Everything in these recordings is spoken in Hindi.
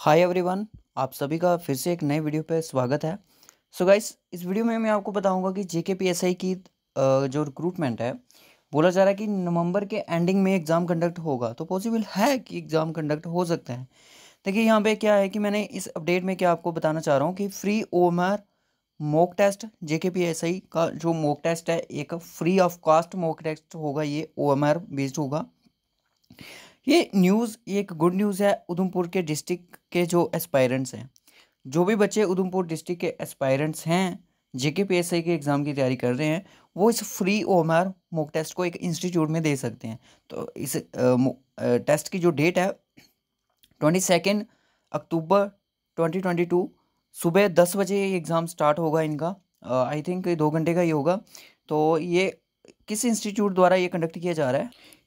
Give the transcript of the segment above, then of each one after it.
हाय एवरीवन आप सभी का फिर से एक नए वीडियो पर स्वागत है सो so गाइस इस वीडियो में मैं आपको बताऊंगा कि जे की जो रिक्रूटमेंट है बोला जा रहा है कि नवंबर के एंडिंग में एग्ज़ाम कंडक्ट होगा तो पॉसिबल है कि एग्ज़ाम कंडक्ट हो सकते हैं देखिए यहाँ पे क्या है कि मैंने इस अपडेट में क्या आपको बताना चाह रहा हूँ कि फ्री ओ मॉक टेस्ट जे का जो मॉक टेस्ट है एक free of cost mock test होगा ये ओ बेस्ड होगा ये न्यूज़ ये एक गुड न्यूज़ है उधमपुर के डिस्ट्रिक्ट के जो एस्पायरेंट्स हैं जो भी बच्चे उधमपुर डिस्ट्रिक्ट के एस्पायरेंट्स हैं जेके पी एस आई के एग्ज़ाम की तैयारी कर रहे हैं वो इस फ्री ओ मॉक मोक टेस्ट को एक इंस्टीट्यूट में दे सकते हैं तो इस टेस्ट की जो डेट है twenty second October twenty twenty two सुबह दस बजे ये एग्ज़ाम स्टार्ट होगा इनका आई थिंक दो घंटे का ही होगा तो ये किस इंस्टीट्यूट द्वारा ये कंडक्ट किया जा रहा है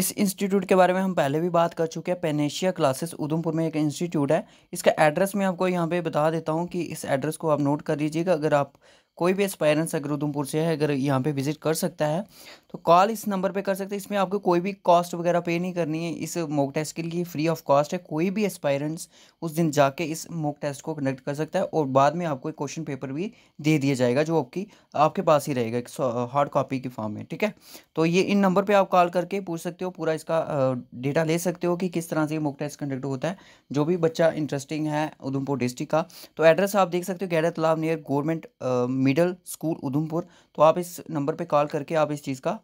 इस इंस्टीट्यूट के बारे में हम पहले भी बात कर चुके हैं पेनेशिया क्लासेस उधमपुर में एक इंस्टीट्यूट है इसका एड्रेस मैं आपको यहाँ पे बता देता हूँ कि इस एड्रेस को आप नोट कर लीजिएगा अगर आप कोई भी एस्पायरेंस अगर उधमपुर से है अगर यहाँ पे विजिट कर सकता है तो कॉल इस नंबर पे कर सकते हैं इसमें आपको कोई भी कॉस्ट वगैरह पे नहीं करनी है इस मॉक टेस्ट के लिए फ्री ऑफ कॉस्ट है कोई भी एस्पायरेंट्स उस दिन जाके इस मॉक टेस्ट को कंडक्ट कर सकता है और बाद में आपको एक क्वेश्चन पेपर भी दे दिया जाएगा जो आपकी आपके पास ही रहेगा एक हार्ड कॉपी के फॉर्म में ठीक है तो ये इन नंबर पर आप कॉल करके पूछ सकते हो पूरा इसका डेटा ले सकते हो कि किस तरह से मॉक टेस्ट कंडक्ट होता है जो भी बच्चा इंटरेस्टिंग है उधमपुर डिस्ट्रिक्ट का तो एड्रेस आप देख सकते हो गैरत तालाब near government middle school Udhampur तो आप इस नंबर पे कॉल करके आप इस चीज़ का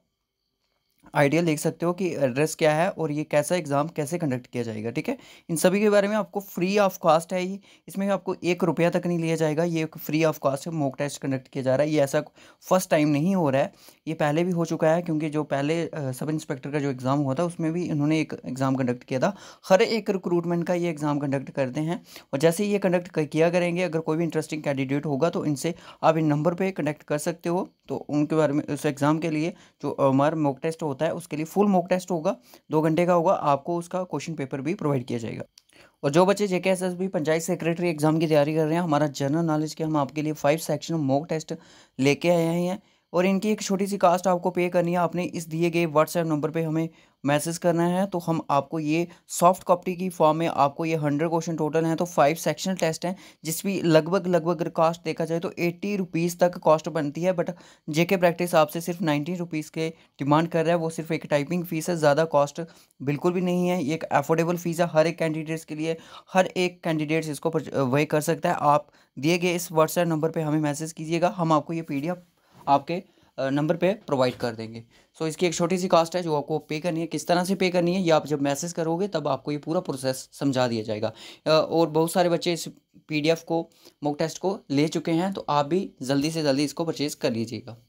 आइडिया देख सकते हो कि एड्रेस क्या है और ये कैसा एग्ज़ाम कैसे कंडक्ट किया जाएगा ठीक है इन सभी के बारे में आपको फ्री ऑफ कॉस्ट है ये इसमें आपको एक रुपया तक नहीं लिया जाएगा ये फ्री ऑफ कॉस्ट है मॉक टेस्ट कंडक्ट किया जा रहा है ये ऐसा फर्स्ट टाइम नहीं हो रहा है ये पहले भी हो चुका है क्योंकि जो पहले सब इंस्पेक्टर का जो एग्ज़ाम हुआ था उसमें भी इन्होंने एक एग्ज़ाम कंडक्ट किया था हर एक रिक्रूटमेंट का ये एग्ज़ाम कंडक्ट करते हैं और जैसे ये कंडक्ट किया करेंगे अगर कोई भी इंटरेस्टिंग कैंडिडेट होगा तो इनसे आप इन नंबर पर कंडक्ट कर सकते हो तो उनके बारे में उस एग्ज़ाम के लिए जो हमारा मॉक टेस्ट हो होता है उसके लिए फुल मॉक टेस्ट होगा दो घंटे का होगा आपको उसका क्वेश्चन पेपर भी प्रोवाइड किया जाएगा और जो बच्चे JK S S B panchayat secretary exam की तैयारी कर रहे हैं हमारा जनरल नॉलेज के हम आपके लिए फाइव सेक्शन मॉक टेस्ट लेके आए हैं और इनकी एक छोटी सी कास्ट आपको पे करनी है आपने इस दिए गए व्हाट्सएप नंबर पे हमें मैसेज करना है तो हम आपको ये सॉफ्ट कॉपी की फॉर्म में आपको ये हंड्रेड क्वेश्चन टोटल हैं तो फाइव सेक्शनल टेस्ट हैं जिसकी लगभग लगभग कास्ट देखा जाए तो एट्टी रुपीज़ तक कॉस्ट बनती है बट जेके प्रैक्टिस आपसे सिर्फ नाइन्टी रुपीज़ के डिमांड कर रहा है वो सिर्फ एक टाइपिंग फ़ीस है ज़्यादा कॉस्ट बिल्कुल भी नहीं है ये एक अफोर्डेबल फ़ीस है हर एक कैंडिडेट्स के लिए हर एक कैंडिडेट्स इसको वे कर सकता है आप दिए गए इस व्हाट्सएप नंबर पर हमें मैसेज कीजिएगा हम आपको ये पी आपके नंबर पे प्रोवाइड कर देंगे सो so, इसकी एक छोटी सी कास्ट है जो आपको पे करनी है किस तरह से पे करनी है या आप जब मैसेज करोगे तब आपको ये पूरा प्रोसेस समझा दिया जाएगा और बहुत सारे बच्चे इस पीडीएफ को मॉक टेस्ट को ले चुके हैं तो आप भी जल्दी से जल्दी इसको परचेज़ कर लीजिएगा